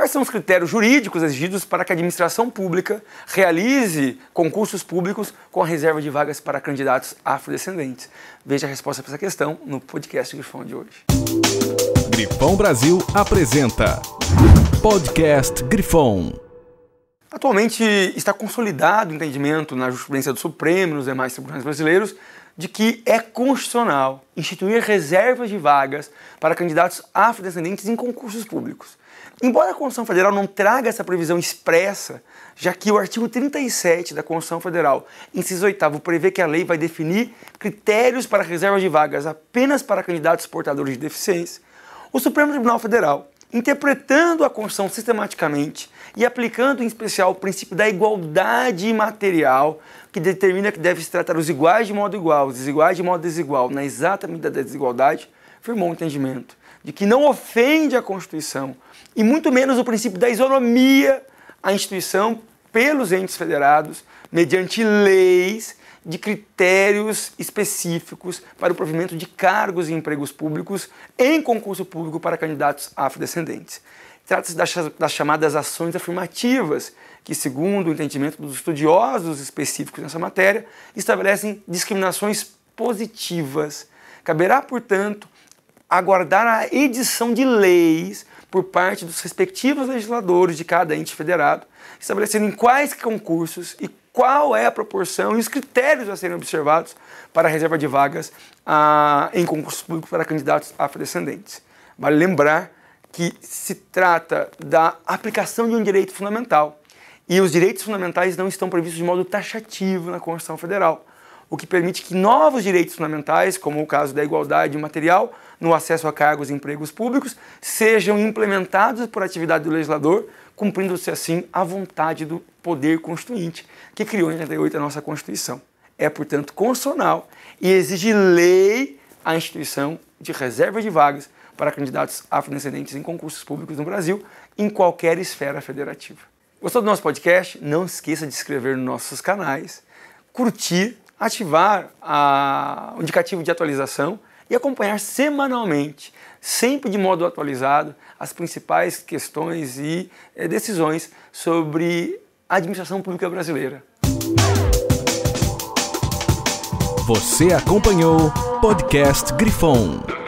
Quais são os critérios jurídicos exigidos para que a administração pública realize concursos públicos com a reserva de vagas para candidatos afrodescendentes? Veja a resposta para essa questão no podcast Grifão de hoje. Grifão Brasil apresenta Podcast Grifão. Atualmente está consolidado o entendimento na jurisprudência do Supremo e nos demais tribunais brasileiros de que é constitucional instituir reservas de vagas para candidatos afrodescendentes em concursos públicos. Embora a Constituição Federal não traga essa previsão expressa, já que o artigo 37 da Constituição Federal, inciso 8 prevê que a lei vai definir critérios para reserva de vagas apenas para candidatos portadores de deficiência, o Supremo Tribunal Federal, interpretando a Constituição sistematicamente e aplicando, em especial, o princípio da igualdade material, que determina que deve se tratar os iguais de modo igual, os desiguais de modo desigual, na exata medida da desigualdade, firmou o um entendimento de que não ofende a Constituição e muito menos o princípio da isonomia à instituição pelos entes federados, mediante leis de critérios específicos para o provimento de cargos e empregos públicos em concurso público para candidatos afrodescendentes. Trata-se das chamadas ações afirmativas, que, segundo o entendimento dos estudiosos específicos nessa matéria, estabelecem discriminações positivas. Caberá, portanto, aguardar a edição de leis por parte dos respectivos legisladores de cada ente federado, estabelecendo em quais concursos e qual é a proporção e os critérios a serem observados para a reserva de vagas ah, em concurso público para candidatos afrodescendentes. Vale lembrar que se trata da aplicação de um direito fundamental. E os direitos fundamentais não estão previstos de modo taxativo na Constituição Federal, o que permite que novos direitos fundamentais, como o caso da igualdade material no acesso a cargos e empregos públicos, sejam implementados por atividade do legislador cumprindo-se assim a vontade do poder constituinte, que criou em 88 a nossa Constituição. É, portanto, constitucional e exige lei a instituição de reserva de vagas para candidatos afrodescendentes em concursos públicos no Brasil, em qualquer esfera federativa. Gostou do nosso podcast? Não esqueça de se inscrever nos nossos canais, curtir, ativar o indicativo de atualização e acompanhar semanalmente, sempre de modo atualizado, as principais questões e eh, decisões sobre a administração pública brasileira. Você acompanhou Podcast Grifão.